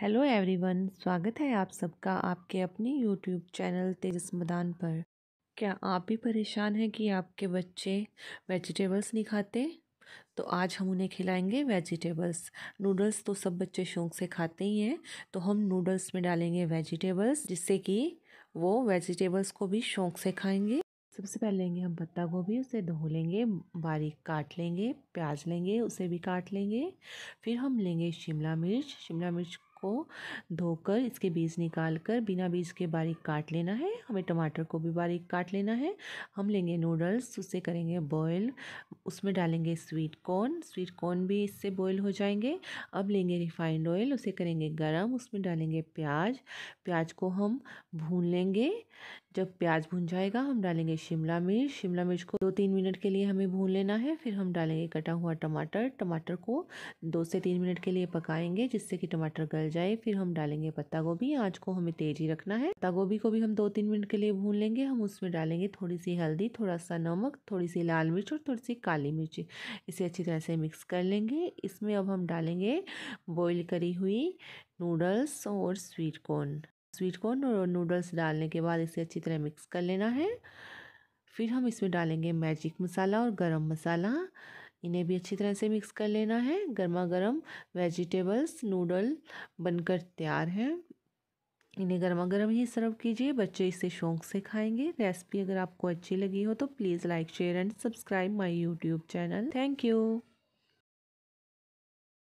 hello everyone स्वागत है आप सबका आपके अपने यूट्यूब चैनल तेजस मैदान पर क्या आप भी परेशान हैं कि आपके बच्चे वेजिटेबल्स नहीं खाते तो आज हम उन्हें खिलाएंगे वेजिटेबल्स नूडल्स तो सब बच्चे शौक से खाते ही हैं तो हम नूडल्स में डालेंगे वेजिटेबल्स जिससे कि वो वेजिटेबल्स को भी शौक से खाएंगे सबसे पहले लेंगे हम पत्ता गोभी उसे धो लेंगे बारीक काट लेंगे प्याज लेंगे उसे भी काट लेंगे फिर हम लेंगे शिमला मिर्च शिमला मिर्च को धोकर इसके बीज निकाल कर बिना बीज के बारीक काट लेना है हमें टमाटर को भी बारीक काट लेना है हम लेंगे नूडल्स उसे करेंगे बॉयल उसमें डालेंगे स्वीट कॉर्न स्वीट कॉर्न भी इससे बॉयल हो जाएंगे अब लेंगे रिफाइंड ऑयल उसे करेंगे गरम उसमें डालेंगे प्याज प्याज को हम भून लेंगे जब प्याज भून जाएगा हम डालेंगे शिमला मिर्च शिमला मिर्च को दो तीन मिनट के लिए हमें भून लेना है फिर हम डालेंगे कटा हुआ टमाटर टमाटर को दो से तीन मिनट के लिए पकाएंगे जिससे कि टमाटर गल जाए फिर हम डालेंगे पत्ता गोभी आँच को हमें तेज ही रखना है पत्ता गोभी को भी हम दो तीन मिनट के लिए भून लेंगे हम उसमें डालेंगे थोड़ी सी हल्दी थोड़ा सा नमक थोड़ी सी लाल मिर्च और थोड़ी सी काली मिर्च इसे अच्छी तरह से मिक्स कर लेंगे इसमें अब हम डालेंगे बॉयल करी हुई नूडल्स और स्वीट कॉर्न स्वीट कॉर्न और नूडल्स डालने के बाद इसे अच्छी तरह मिक्स कर लेना है फिर हम इसमें डालेंगे मैजिक मसाला और गरम मसाला इन्हें भी अच्छी तरह से मिक्स कर लेना है गर्मा गर्म वेजिटेबल्स नूडल बनकर तैयार हैं इन्हें गर्मा गर्म ही सर्व कीजिए बच्चे इसे शौक से खाएंगे रेसिपी अगर आपको अच्छी लगी हो तो please like share and subscribe my YouTube channel thank you